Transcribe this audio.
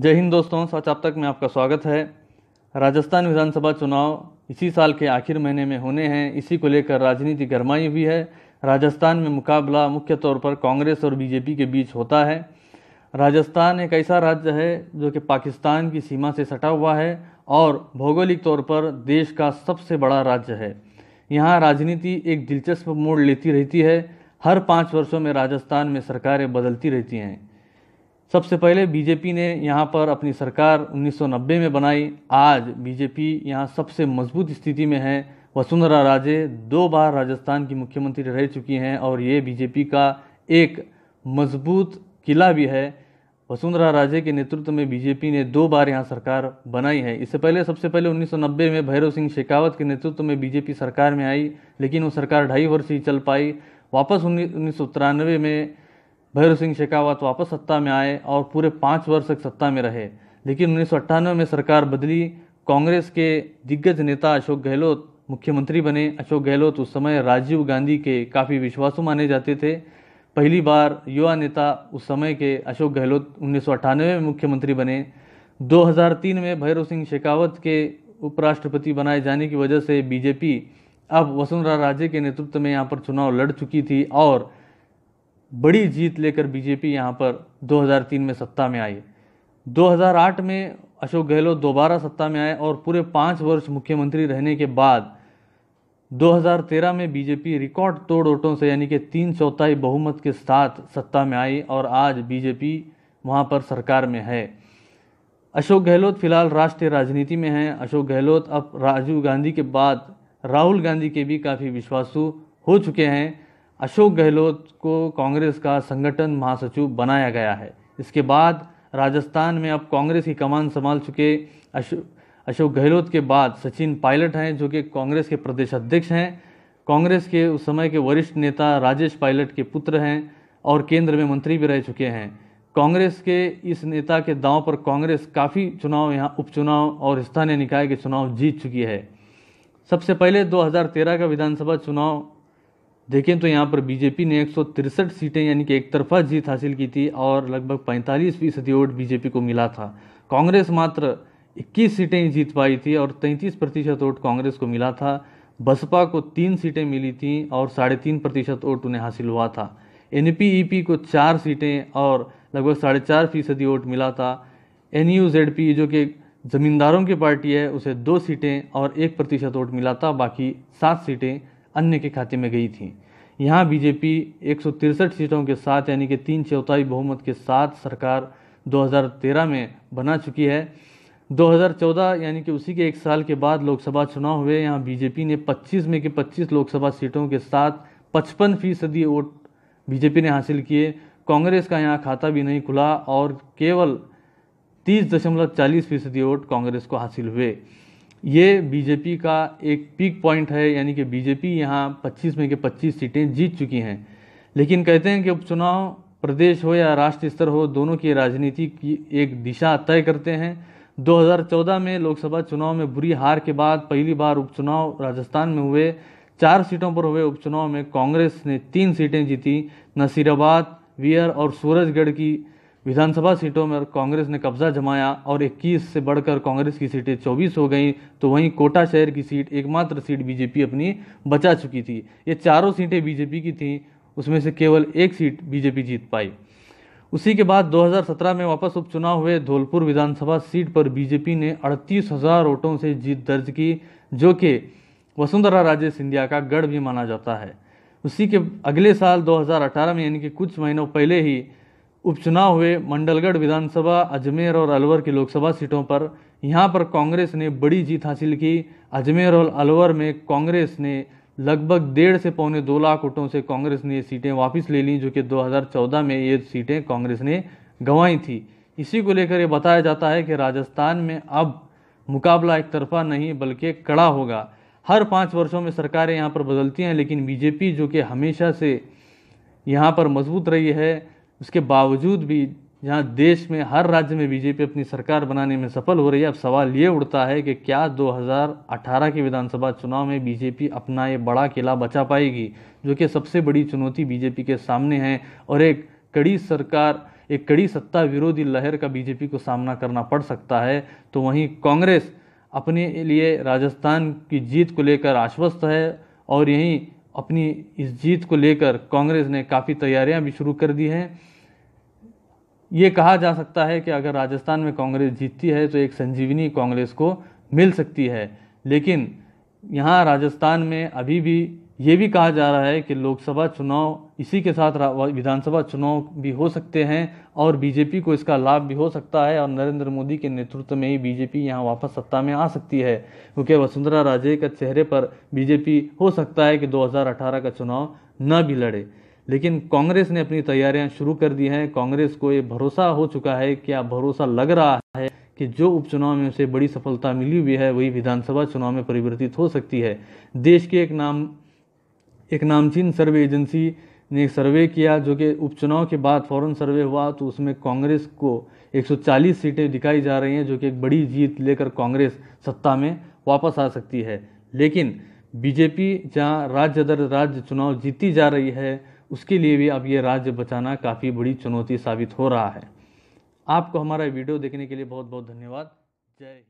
जय हिंद दोस्तों तक में आपका स्वागत है राजस्थान विधानसभा चुनाव इसी साल के आखिर महीने में होने हैं इसी को लेकर राजनीति गरमाई हुई है राजस्थान में मुकाबला मुख्य तौर पर कांग्रेस और बीजेपी के बीच होता है राजस्थान एक ऐसा राज्य है जो कि पाकिस्तान की सीमा से सटा हुआ है और भौगोलिक तौर पर देश का सबसे बड़ा राज्य है यहाँ राजनीति एक दिलचस्प मोड़ लेती रहती है हर पाँच वर्षों में राजस्थान में सरकारें बदलती रहती हैं सबसे पहले बीजेपी ने यहाँ पर अपनी सरकार 1990 में बनाई आज बीजेपी यहाँ सबसे मजबूत स्थिति में है वसुंधरा राजे दो बार राजस्थान की मुख्यमंत्री रह चुकी हैं और ये बीजेपी का एक मजबूत किला भी है वसुंधरा राजे के नेतृत्व में बीजेपी ने दो बार यहाँ सरकार बनाई है इससे पहले सबसे पहले 1990 में भैरव सिंह शेखावत के नेतृत्व में बीजेपी सरकार में आई लेकिन वो सरकार ढाई वर्ष ही चल पाई वापस उन्नीस में भैरव सिंह शेखावत वापस सत्ता में आए और पूरे पाँच वर्ष तक सत्ता में रहे लेकिन उन्नीस में सरकार बदली कांग्रेस के दिग्गज नेता अशोक गहलोत मुख्यमंत्री बने अशोक गहलोत उस समय राजीव गांधी के काफ़ी विश्वासु माने जाते थे पहली बार युवा नेता उस समय के अशोक गहलोत उन्नीस में मुख्यमंत्री बने 2003 में भैरव सिंह शेखावत के उपराष्ट्रपति बनाए जाने की वजह से बीजेपी अब वसुंधरा राजे के नेतृत्व में यहाँ पर चुनाव लड़ चुकी थी और बड़ी जीत लेकर बीजेपी यहाँ पर 2003 में सत्ता में आई 2008 में अशोक गहलोत दोबारा सत्ता में आए और पूरे पाँच वर्ष मुख्यमंत्री रहने के बाद 2013 में बीजेपी रिकॉर्ड तोड़ वोटों से यानी कि तीन चौथाई बहुमत के साथ सत्ता में आई और आज बीजेपी वहाँ पर सरकार में है अशोक गहलोत फिलहाल राष्ट्रीय राजनीति में हैं अशोक गहलोत अब राजीव गांधी के बाद राहुल गांधी के भी काफ़ी विश्वासु हो चुके हैं अशोक गहलोत को कांग्रेस का संगठन महासचिव बनाया गया है इसके बाद राजस्थान में अब कांग्रेस की कमान संभाल चुके अशोक अशोक गहलोत के बाद सचिन पायलट हैं जो कि कांग्रेस के प्रदेश अध्यक्ष हैं कांग्रेस के उस समय के वरिष्ठ नेता राजेश पायलट के पुत्र हैं और केंद्र में मंत्री भी रह चुके हैं कांग्रेस के इस नेता के दांव पर कांग्रेस काफ़ी चुनाव यहाँ उपचुनाव और स्थानीय निकाय के चुनाव जीत चुकी है सबसे पहले 2013 का विधानसभा चुनाव देखें तो यहाँ पर बीजेपी ने एक सीटें यानी कि एक तरफा जीत हासिल की थी और लगभग पैंतालीस फीसदी वोट बीजेपी को मिला था कांग्रेस मात्र 21 सीटें ही जीत पाई थी और 33 प्रतिशत वोट कांग्रेस को मिला था बसपा को तीन सीटें मिली थी और साढ़े तीन प्रतिशत वोट उन्हें हासिल हुआ था एन को चार सीटें और लगभग साढ़े चार फीसदी वोट मिला था एन जो कि ज़मींदारों की पार्टी है उसे दो सीटें और एक प्रतिशत वोट मिला था बाकी सात सीटें अन्य के खाते में गई थी यहाँ बीजेपी एक सीटों के साथ यानी कि तीन चौथाई बहुमत के साथ सरकार 2013 में बना चुकी है 2014 यानी कि उसी के एक साल के बाद लोकसभा चुनाव हुए यहाँ बीजेपी ने 25 में के 25 लोकसभा सीटों के साथ पचपन फीसदी वोट बीजेपी ने हासिल किए कांग्रेस का यहाँ खाता भी नहीं खुला और केवल तीस दशमलव चालीस फीसदी वोट कांग्रेस को हासिल हुए ये बीजेपी का एक पीक पॉइंट है यानी कि बीजेपी यहाँ 25 में के 25 सीटें जीत चुकी हैं लेकिन कहते हैं कि उपचुनाव प्रदेश हो या राष्ट्रीय स्तर हो दोनों की राजनीति की एक दिशा तय करते हैं 2014 में लोकसभा चुनाव में बुरी हार के बाद पहली बार उपचुनाव राजस्थान में हुए चार सीटों पर हुए उपचुनाव में कांग्रेस ने तीन सीटें जीती नसीराबाद वियर और सूरजगढ़ की विधानसभा सीटों में कांग्रेस ने कब्जा जमाया और 21 से बढ़कर कांग्रेस की सीटें 24 हो गईं तो वहीं कोटा शहर की सीट एकमात्र सीट बीजेपी अपनी बचा चुकी थी ये चारों सीटें बीजेपी की थीं उसमें से केवल एक सीट बीजेपी जीत पाई उसी के बाद 2017 में वापस उपचुनाव हुए धौलपुर विधानसभा सीट पर बीजेपी ने अड़तीस हज़ार वोटों से जीत दर्ज की जो कि वसुंधरा राजे सिंधिया का गढ़ भी माना जाता है उसी के अगले साल 2018 में यानी कि कुछ महीनों पहले ही उपचुनाव हुए मंडलगढ़ विधानसभा अजमेर और अलवर की लोकसभा सीटों पर यहाँ पर कांग्रेस ने बड़ी जीत हासिल की अजमेर और अलवर में कांग्रेस ने लगभग डेढ़ से पौने दो लाख वोटों से कांग्रेस ने ये सीटें वापस ले ली जो कि 2014 में ये सीटें कांग्रेस ने गंवाई थी इसी को लेकर ये बताया जाता है कि राजस्थान में अब मुकाबला एक तरफा नहीं बल्कि कड़ा होगा हर पाँच वर्षों में सरकारें यहाँ पर बदलती हैं लेकिन बीजेपी जो कि हमेशा से यहाँ पर मजबूत रही है उसके बावजूद भी जहाँ देश में हर राज्य में बीजेपी अपनी सरकार बनाने में सफल हो रही है अब सवाल ये उठता है कि क्या 2018 के विधानसभा चुनाव में बीजेपी अपना ये बड़ा किला बचा पाएगी जो कि सबसे बड़ी चुनौती बीजेपी के सामने है और एक कड़ी सरकार एक कड़ी सत्ता विरोधी लहर का बीजेपी को सामना करना पड़ सकता है तो वहीं कांग्रेस अपने लिए राजस्थान की जीत को लेकर आश्वस्त है और यहीं अपनी इस जीत को लेकर कांग्रेस ने काफ़ी तैयारियां भी शुरू कर दी हैं ये कहा जा सकता है कि अगर राजस्थान में कांग्रेस जीतती है तो एक संजीवनी कांग्रेस को मिल सकती है लेकिन यहाँ राजस्थान में अभी भी ये भी कहा जा रहा है कि लोकसभा चुनाव इसी के साथ विधानसभा चुनाव भी हो सकते हैं और बीजेपी को इसका लाभ भी हो सकता है और नरेंद्र मोदी के नेतृत्व में ही बीजेपी यहाँ वापस सत्ता में आ सकती है क्योंकि वसुंधरा राजे के चेहरे पर बीजेपी हो सकता है कि 2018 का चुनाव न भी लड़े लेकिन कांग्रेस ने अपनी तैयारियां शुरू कर दी हैं कांग्रेस को ये भरोसा हो चुका है क्या भरोसा लग रहा है कि जो उपचुनाव में उसे बड़ी सफलता मिली हुई है वही विधानसभा चुनाव में परिवर्तित हो सकती है देश के एक नाम एक नामचीन सर्वे एजेंसी ने एक सर्वे किया जो कि उपचुनाव के बाद फौरन सर्वे हुआ तो उसमें कांग्रेस को 140 सीटें दिखाई जा रही हैं जो कि एक बड़ी जीत लेकर कांग्रेस सत्ता में वापस आ सकती है लेकिन बीजेपी जहाँ राज्य दर राज्य चुनाव जीती जा रही है उसके लिए भी अब ये राज्य बचाना काफ़ी बड़ी चुनौती साबित हो रहा है आपको हमारा वीडियो देखने के लिए बहुत बहुत धन्यवाद जय